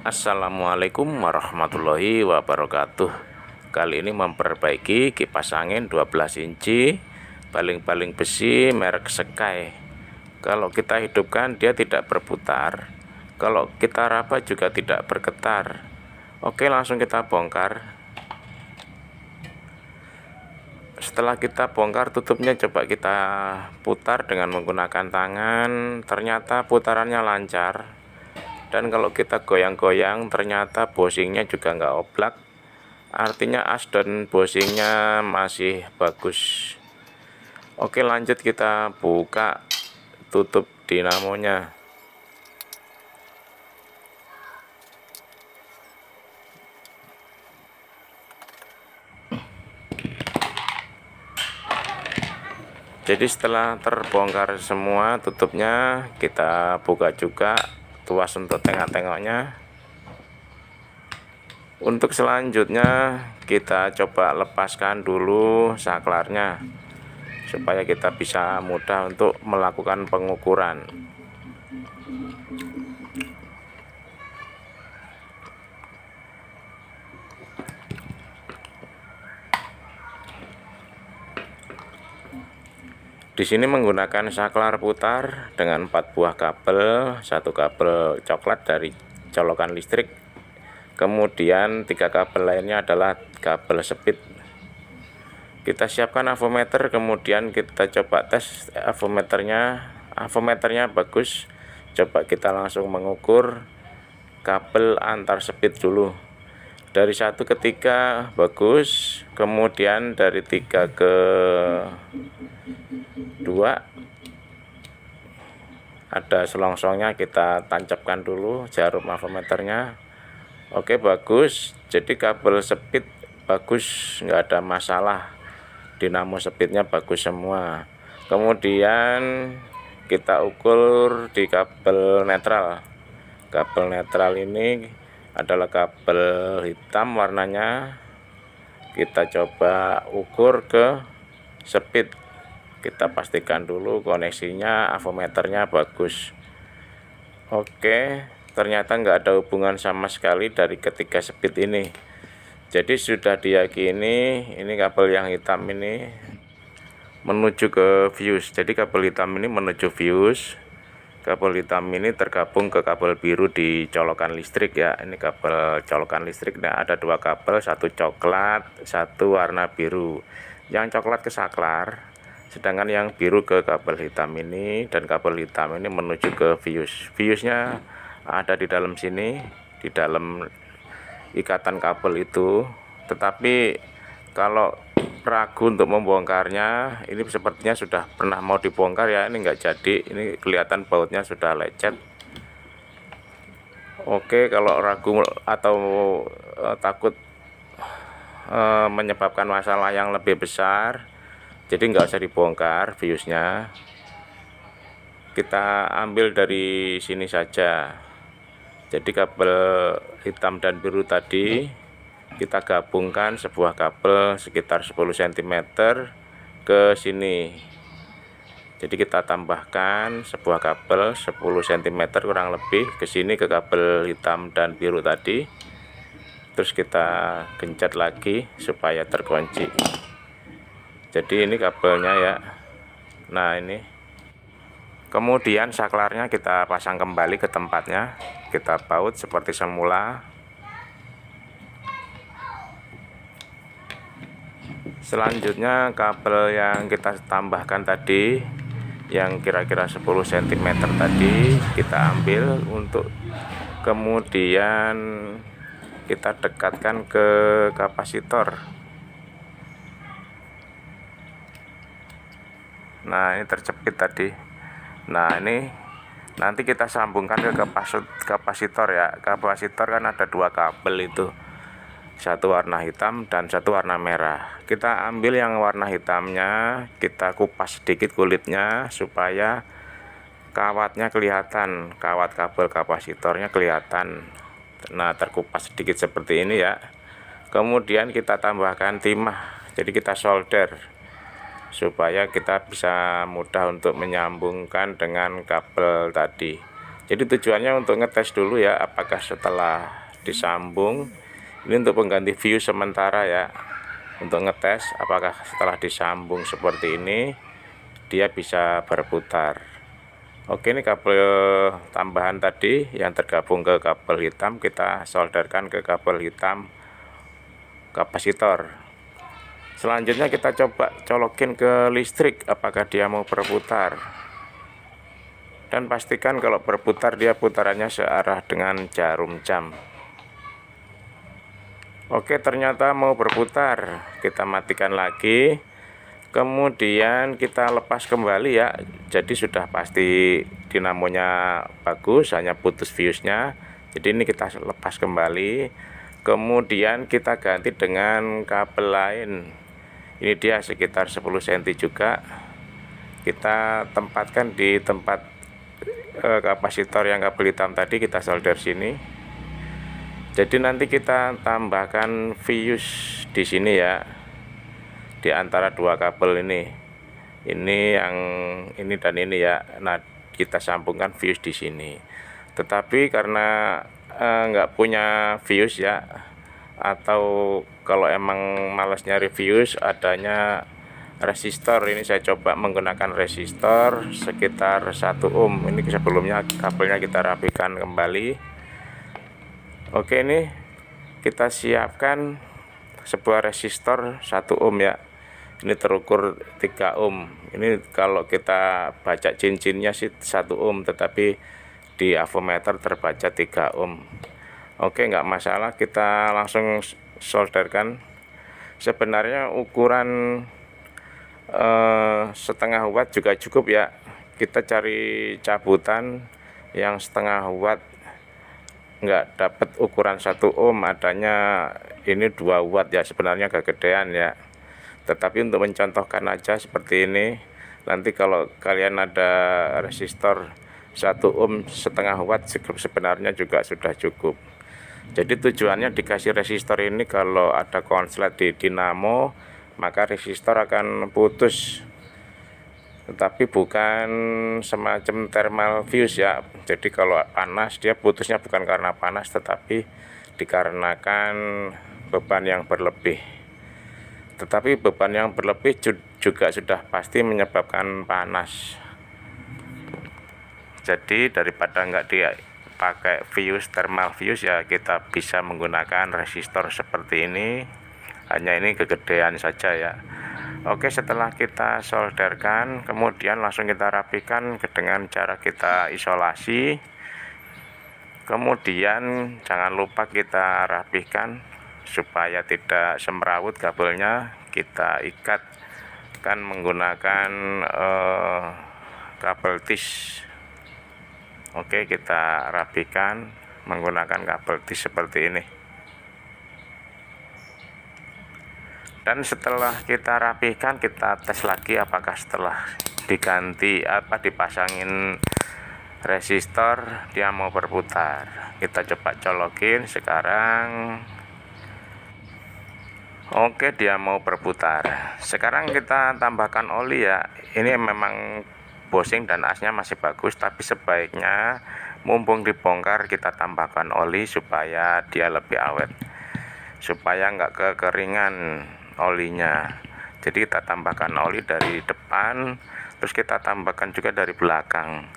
Assalamualaikum warahmatullahi wabarakatuh Kali ini memperbaiki kipas angin 12 inci Baling-baling besi merek Sekai. Kalau kita hidupkan dia tidak berputar Kalau kita raba juga tidak bergetar Oke langsung kita bongkar Setelah kita bongkar tutupnya coba kita putar dengan menggunakan tangan Ternyata putarannya lancar dan kalau kita goyang-goyang ternyata bosingnya juga nggak oblak artinya as dan bosingnya masih bagus oke lanjut kita buka tutup dinamonya jadi setelah terbongkar semua tutupnya kita buka juga tuas untuk tengah tengoknya untuk selanjutnya kita coba lepaskan dulu saklarnya supaya kita bisa mudah untuk melakukan pengukuran Di sini menggunakan saklar putar dengan empat buah kabel, satu kabel coklat dari colokan listrik. Kemudian tiga kabel lainnya adalah kabel speed. Kita siapkan avometer, kemudian kita coba tes avometernya. Avometernya bagus. Coba kita langsung mengukur kabel antar speed dulu dari satu ke tiga bagus kemudian dari tiga ke dua ada selongsongnya kita tancapkan dulu jarum avometernya oke bagus jadi kabel speed bagus nggak ada masalah dinamo speednya bagus semua kemudian kita ukur di kabel netral kabel netral ini adalah kabel hitam warnanya kita coba ukur ke speed kita pastikan dulu koneksinya avometernya bagus oke ternyata nggak ada hubungan sama sekali dari ketiga speed ini jadi sudah diyakini ini kabel yang hitam ini menuju ke fuse jadi kabel hitam ini menuju fuse kabel hitam ini tergabung ke kabel biru di colokan listrik ya ini kabel colokan listrik nah ada dua kabel satu coklat satu warna biru yang coklat ke saklar sedangkan yang biru ke kabel hitam ini dan kabel hitam ini menuju ke fuse fuse-nya ada di dalam sini di dalam ikatan kabel itu tetapi kalau ragu untuk membongkarnya ini sepertinya sudah pernah mau dibongkar ya ini enggak jadi ini kelihatan bautnya sudah lecet Oke kalau ragu atau uh, takut uh, menyebabkan masalah yang lebih besar jadi enggak usah dibongkar biusnya kita ambil dari sini saja jadi kabel hitam dan biru tadi kita gabungkan sebuah kabel sekitar 10 cm ke sini jadi kita tambahkan sebuah kabel 10 cm kurang lebih ke sini ke kabel hitam dan biru tadi terus kita gencet lagi supaya terkunci jadi ini kabelnya ya nah ini kemudian saklarnya kita pasang kembali ke tempatnya kita baut seperti semula selanjutnya kabel yang kita tambahkan tadi yang kira-kira 10 cm tadi kita ambil untuk kemudian kita dekatkan ke kapasitor nah ini terjepit tadi nah ini nanti kita sambungkan ke kapasitor ya kapasitor kan ada dua kabel itu satu warna hitam dan satu warna merah kita ambil yang warna hitamnya kita kupas sedikit kulitnya supaya kawatnya kelihatan kawat kabel kapasitornya kelihatan nah terkupas sedikit seperti ini ya kemudian kita tambahkan timah jadi kita solder supaya kita bisa mudah untuk menyambungkan dengan kabel tadi jadi tujuannya untuk ngetes dulu ya apakah setelah disambung ini untuk pengganti view sementara ya untuk ngetes apakah setelah disambung seperti ini dia bisa berputar oke ini kabel tambahan tadi yang tergabung ke kabel hitam kita solderkan ke kabel hitam kapasitor selanjutnya kita coba colokin ke listrik apakah dia mau berputar dan pastikan kalau berputar dia putarannya searah dengan jarum jam Oke ternyata mau berputar kita matikan lagi kemudian kita lepas kembali ya jadi sudah pasti dinamonya bagus hanya putus fuse-nya jadi ini kita lepas kembali kemudian kita ganti dengan kabel lain ini dia sekitar 10 cm juga kita tempatkan di tempat eh, kapasitor yang kabel hitam tadi kita solder sini jadi nanti kita tambahkan fius di sini ya di antara dua kabel ini ini yang ini dan ini ya nah kita sambungkan fius di sini tetapi karena eh, nggak eh, punya fius ya atau kalau emang males nyari fius, adanya resistor ini saya coba menggunakan resistor sekitar 1 ohm ini sebelumnya kabelnya kita rapikan kembali Oke ini kita siapkan sebuah resistor 1 ohm ya ini terukur 3 ohm ini kalau kita baca cincinnya sih 1 ohm tetapi di avometer terbaca 3 ohm oke nggak masalah kita langsung solderkan sebenarnya ukuran eh, setengah watt juga cukup ya kita cari cabutan yang setengah watt nggak dapat ukuran satu ohm adanya ini dua watt ya sebenarnya kegedean ya tetapi untuk mencontohkan aja seperti ini nanti kalau kalian ada resistor satu ohm setengah watt sebenarnya juga sudah cukup jadi tujuannya dikasih resistor ini kalau ada konslet di dinamo maka resistor akan putus tetapi bukan semacam thermal fuse ya jadi kalau panas dia putusnya bukan karena panas tetapi dikarenakan beban yang berlebih tetapi beban yang berlebih juga sudah pasti menyebabkan panas jadi daripada nggak dia pakai fuse thermal fuse ya kita bisa menggunakan resistor seperti ini hanya ini kegedean saja ya Oke setelah kita solderkan kemudian langsung kita rapikan dengan cara kita isolasi kemudian jangan lupa kita rapikan supaya tidak semrawut kabelnya kita ikat kan menggunakan eh, kabel tis oke kita rapikan menggunakan kabel tis seperti ini dan setelah kita rapihkan kita tes lagi apakah setelah diganti apa dipasangin resistor dia mau berputar kita coba colokin sekarang Oke dia mau berputar sekarang kita tambahkan oli ya ini memang bosing dan asnya masih bagus tapi sebaiknya mumpung dibongkar kita tambahkan oli supaya dia lebih awet supaya enggak kekeringan olinya jadi kita tambahkan oli dari depan terus kita tambahkan juga dari belakang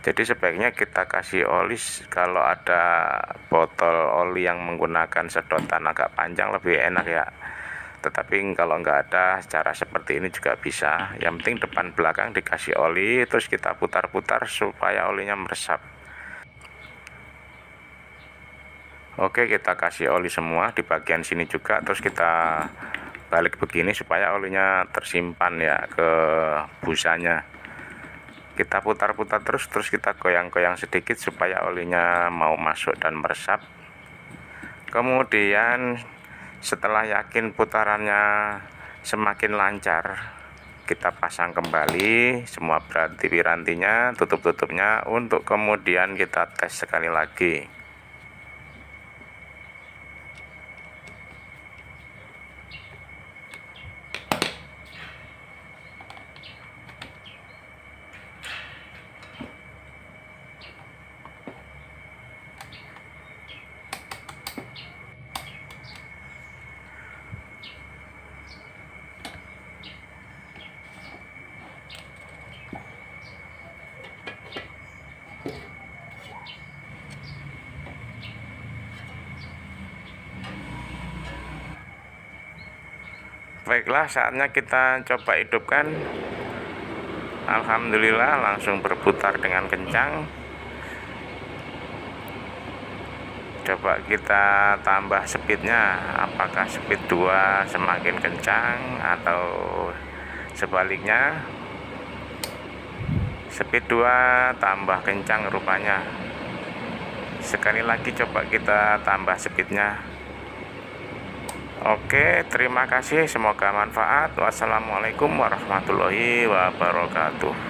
jadi sebaiknya kita kasih oli kalau ada botol oli yang menggunakan sedotan agak panjang lebih enak ya tetapi kalau nggak ada cara seperti ini juga bisa yang penting depan belakang dikasih oli terus kita putar-putar supaya olinya meresap oke kita kasih oli semua di bagian sini juga terus kita balik begini supaya olinya tersimpan ya ke busanya kita putar-putar terus terus kita goyang-goyang sedikit supaya olinya mau masuk dan meresap kemudian setelah yakin putarannya semakin lancar kita pasang kembali semua berarti pirantinya tutup-tutupnya untuk kemudian kita tes sekali lagi baiklah saatnya kita coba hidupkan Alhamdulillah langsung berputar dengan kencang coba kita tambah speednya apakah speed 2 semakin kencang atau sebaliknya speed 2 tambah kencang rupanya sekali lagi coba kita tambah speednya Oke, terima kasih. Semoga manfaat. Wassalamualaikum warahmatullahi wabarakatuh.